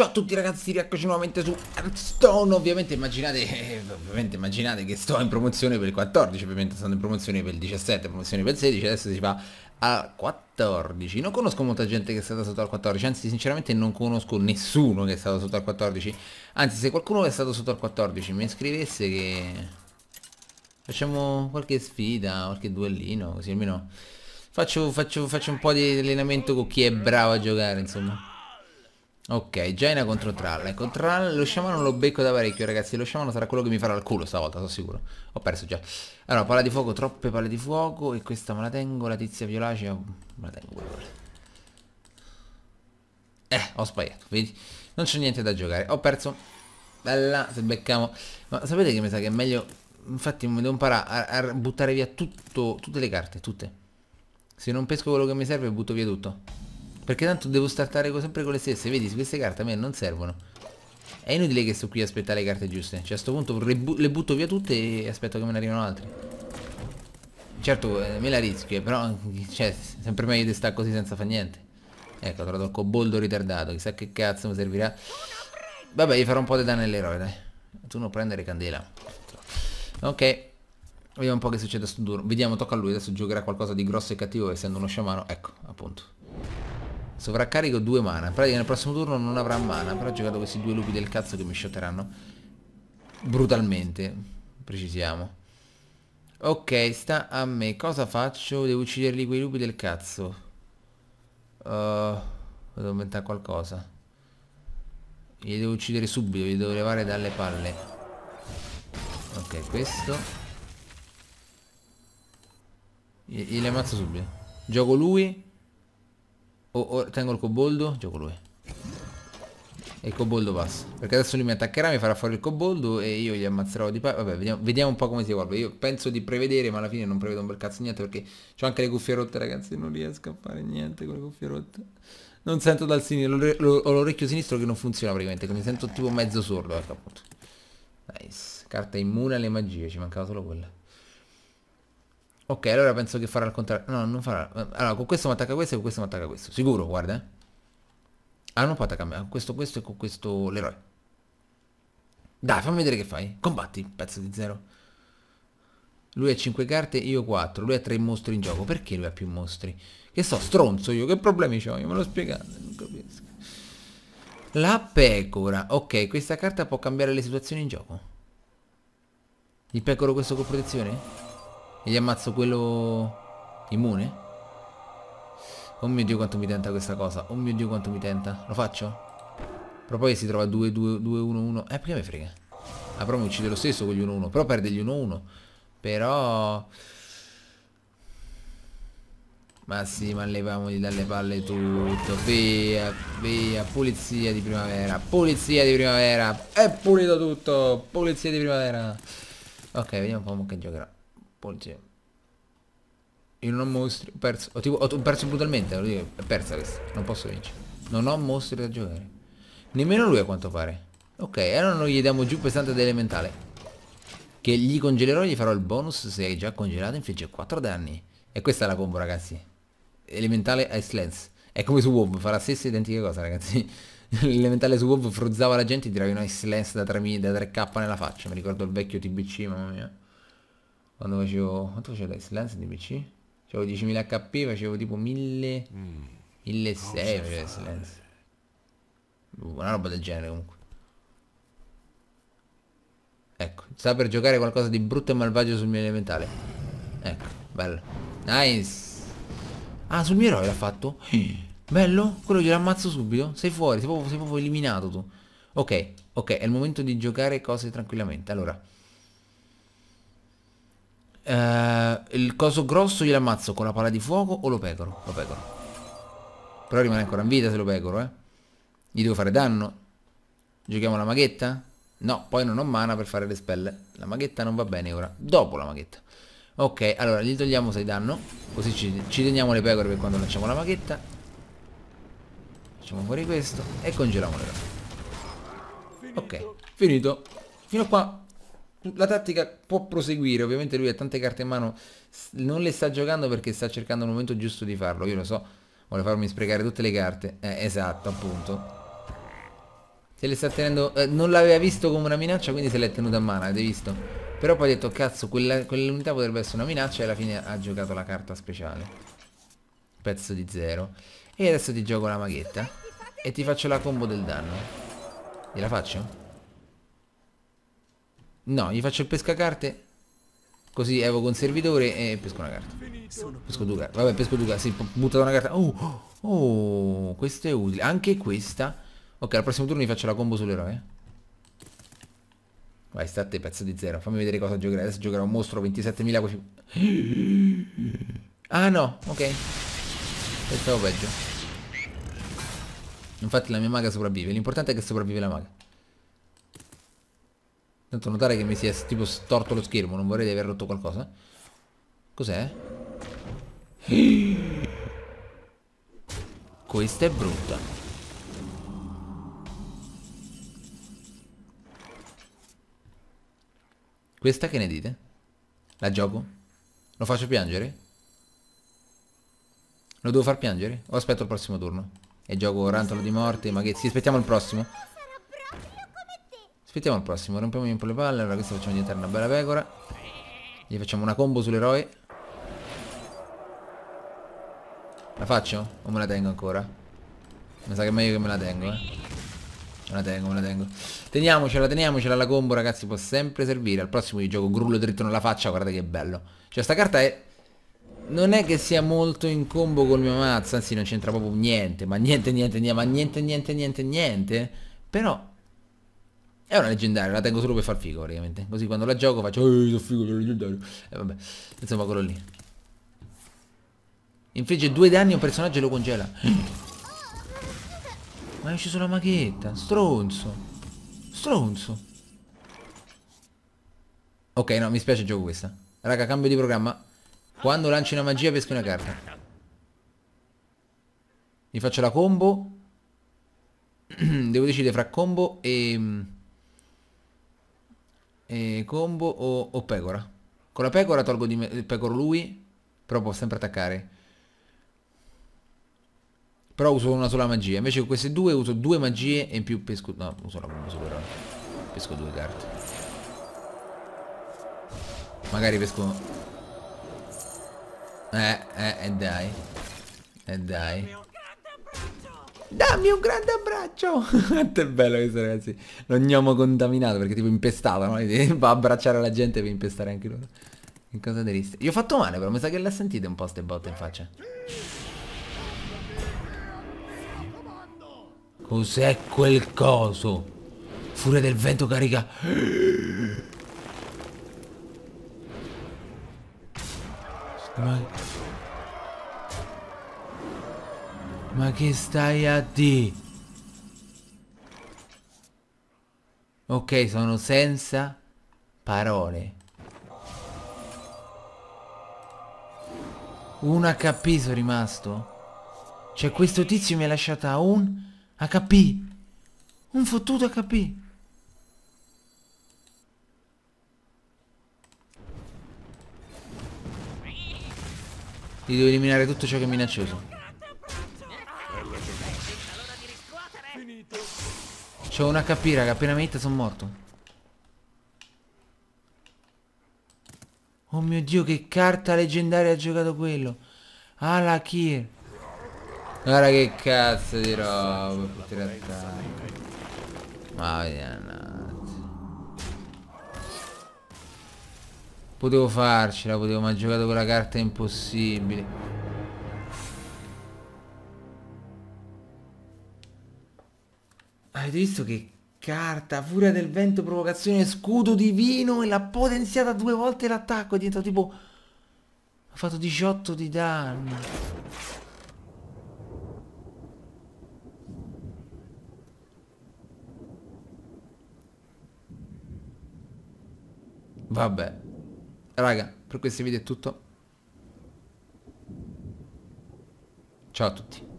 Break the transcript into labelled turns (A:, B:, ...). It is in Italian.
A: Ciao a tutti ragazzi, rieccoci nuovamente su Hearthstone Ovviamente immaginate, eh, ovviamente immaginate che sto in promozione per il 14 Ovviamente sto in promozione per il 17, promozione per il 16 Adesso si va al 14 Non conosco molta gente che è stata sotto al 14 Anzi sinceramente non conosco nessuno che è stato sotto al 14 Anzi se qualcuno che è stato sotto al 14 mi scrivesse che... Facciamo qualche sfida, qualche duellino Così almeno faccio, faccio, faccio un po' di allenamento con chi è bravo a giocare insomma Ok, Jaina contro Trall. Ecco, Trall, lo sciamano lo becco da parecchio, ragazzi. Lo sciamano sarà quello che mi farà il culo stavolta, sono sicuro. Ho perso già. Allora, palla di fuoco, troppe palle di fuoco. E questa me la tengo, la tizia violacea. Oh, me la tengo, Eh, ho sbagliato, vedi? Non c'è niente da giocare. Ho perso. Bella, se beccamo. Ma sapete che mi sa che è meglio... Infatti mi devo imparare a, a buttare via tutto, tutte le carte, tutte. Se non pesco quello che mi serve, butto via tutto. Perché tanto devo startare sempre con le stesse Vedi queste carte a me non servono È inutile che sto qui a aspettare le carte giuste Cioè a questo punto le butto via tutte E aspetto che me ne arrivano altre Certo eh, me la rischio eh, Però cioè sempre meglio di stare così senza fa niente Ecco ho trovato Coboldo ritardato Chissà che cazzo mi servirà Vabbè gli farò un po' di danno all'eroe dai Tu non prendere candela Ok Vediamo un po' che succede a sto duro Vediamo tocca a lui Adesso giocherà qualcosa di grosso e cattivo Essendo uno sciamano Ecco appunto Sovraccarico due mana. In pratica nel prossimo turno non avrà mana. Però ho giocato questi due lupi del cazzo che mi shotteranno. Brutalmente. Precisiamo. Ok, sta a me. Cosa faccio? Devo ucciderli quei lupi del cazzo. Uh, a aumentare qualcosa. Li devo uccidere subito, li devo levare dalle palle. Ok, questo. Gli, gli ammazzo subito. Gioco lui o, o tengo il coboldo, gioco lui. E il coboldo passa. Perché adesso lui mi attaccherà, mi farà fuori il coboldo e io gli ammazzerò di pa... Vabbè, vediamo, vediamo, un po' come si evolve. Io penso di prevedere, ma alla fine non prevedo un bel cazzo niente perché ho anche le cuffie rotte, ragazzi. Non riesco a fare niente con le cuffie rotte. Non sento dal sinistro, ho l'orecchio sinistro che non funziona praticamente, che mi sento tipo mezzo sordo, ecco appunto. Nice. Carta immune alle magie, ci mancava solo quella. Ok, allora penso che farà il contrario. No, non farà. Allora, con questo mi attacca questo e con questo mi attacca questo. Sicuro, guarda, eh. Ah, non può attaccarmi. Con ah, questo, questo e con questo l'eroe. Dai, fammi vedere che fai. Combatti, pezzo di zero. Lui ha 5 carte, io 4. Lui ha 3 mostri in gioco. Perché lui ha più mostri? Che so, stronzo io. Che problemi c'ho? Io me lo spiegate. Non capisco. La pecora. Ok, questa carta può cambiare le situazioni in gioco. Il pecoro questo con protezione? E gli ammazzo quello immune? Oh mio dio quanto mi tenta questa cosa. Oh mio dio quanto mi tenta. Lo faccio? Però poi si trova 2, 2, 2, 1, 1. Eh perché mi frega? Ah però mi uccide lo stesso con gli 1, 1. Però perde gli 1, 1. Però... Ma sì, ma levamogli dalle palle tutto. Via, via, pulizia di primavera. Pulizia di primavera. È pulito tutto. Pulizia di primavera. Ok, vediamo un po' che giocherà. Pollice. Io non ho mostri. Ho perso. Ho, tipo, ho perso brutalmente, voglio dire, è persa questa. Non posso vincere. Non ho mostri da giocare. Nemmeno lui a quanto pare. Ok, allora noi gli diamo giù pesante ed elementale. Che gli congelerò e gli farò il bonus se è già congelato infligge 4 danni. E questa è la combo ragazzi. Elementale Ice Lens. È come su Wob, fa la stessa identica cosa ragazzi. L'elementale su Wob fruzzava la gente e tirava un Ice Lens da 3, da 3k nella faccia. Mi ricordo il vecchio TBC, mamma mia quando facevo quanto facevo Dice Lance di PC? Facevo 10.000 HP, facevo tipo 1000 mm. 1600 facevo Dice Una roba del genere comunque. Ecco, sta per giocare qualcosa di brutto e malvagio sul mio elementale. Ecco, bello. Nice. Ah, sul mio eroe l'ha fatto? Bello, quello glielo ammazzo subito. Sei fuori, sei proprio, sei proprio eliminato tu. Ok, ok, è il momento di giocare cose tranquillamente. Allora, eh, il coso grosso gliel'ammazzo con la pala di fuoco o lo pecoro? Lo pecoro. Però rimane ancora in vita se lo pecoro, eh. Gli devo fare danno. Giochiamo la maghetta? No, poi non ho mana per fare le spelle. La maghetta non va bene ora. Dopo la maghetta. Ok, allora gli togliamo 6 danno. Così ci, ci teniamo le pecore per quando lanciamo la maghetta. Facciamo fuori questo e congeliamo le cose. Ok, finito. Fino a qua la tattica può proseguire, ovviamente lui ha tante carte in mano, non le sta giocando perché sta cercando il momento giusto di farlo, io lo so, vuole farmi sprecare tutte le carte, eh, esatto appunto. Se le sta tenendo, eh, non l'aveva visto come una minaccia quindi se l'è tenuta a mano, avete visto? Però poi ha detto cazzo quell'unità quell potrebbe essere una minaccia e alla fine ha giocato la carta speciale. Pezzo di zero. E adesso ti gioco la maghetta e ti faccio la combo del danno. Gliela faccio? No, gli faccio il pescacarte. Così evoco un servitore e pesco una carta. Pesco due carte. Vabbè, pesco due carte. Sì, butta una carta. Oh, oh, questa è utile. Anche questa. Ok, al prossimo turno gli faccio la combo sull'eroe. Vai, state pezzo di zero. Fammi vedere cosa giocherà. Adesso giocherà un mostro 27.000 così. Ah no, ok. Pensavo peggio. Infatti la mia maga sopravvive. L'importante è che sopravvive la maga. Tanto notare che mi si è tipo storto lo schermo, non vorrei di aver rotto qualcosa. Cos'è? Questa è brutta. Questa che ne dite? La gioco? Lo faccio piangere? Lo devo far piangere? O aspetto il prossimo turno? E gioco rantolo di morte, ma che... Sì, aspettiamo il prossimo. Aspettiamo il prossimo, rompiamo un po' le palle, allora questo facciamo diventare una bella pecora. Gli facciamo una combo sull'eroe. La faccio? O me la tengo ancora? Mi sa che è meglio che me la tengo, eh. Me la tengo, me la tengo. Teniamocela, teniamocela la combo, ragazzi, può sempre servire. Al prossimo gli gioco grullo dritto nella faccia, guardate che bello. Cioè, sta carta è non è che sia molto in combo col mio mazzo, anzi non c'entra proprio niente, ma niente, niente, niente, ma niente, niente, niente, niente, però è una leggendaria, la tengo solo per far figo praticamente. Così quando la gioco faccio, ehi, sono figo, sono leggendario. E vabbè, insomma quello lì. Infligge due danni a un personaggio e lo congela. Ma esce sulla maghetta, stronzo. Stronzo. Ok, no, mi spiace gioco questa. Raga, cambio di programma. Quando lanci una magia peschi una carta. Mi faccio la combo. Devo decidere fra combo e... Mm, e combo o, o, pecora. Con la pecora tolgo di me, il pecoro lui, però può sempre attaccare. Però uso una sola magia. Invece con queste due uso due magie e in più pesco... No, uso la bomba superone. Pesco due carte. Magari pesco... Eh, eh, e eh dai. E eh dai dammi un grande abbraccio. Quanto è bello questo ragazzi. Lo gnomo contaminato perché tipo impestava no? Va a abbracciare la gente per impestare anche loro. Che cosa triste. Io ho fatto male però, mi sa che l'ha sentite un po' ste botte in faccia. Cos'è quel coso? Furia del vento carica. Ma... Ma che stai a di? Ok, sono senza parole. Un HP sono rimasto. Cioè questo tizio mi ha lasciato un HP. Un fottuto HP. Io devo eliminare tutto ciò che è minaccioso. C'ho un HP, raga. Appena mi hit sono morto. Oh mio dio, che carta leggendaria ha giocato quello. Alakir. Guarda che cazzo di roba. Ma vediamo. Potevo farcela, potevo, ma ho giocato quella carta impossibile. Avete visto che carta, furia del vento, provocazione, scudo divino e l'ha potenziata due volte l'attacco, è diventato tipo... Ha fatto 18 di danno. Vabbè. Raga, per questo video è tutto. Ciao a tutti.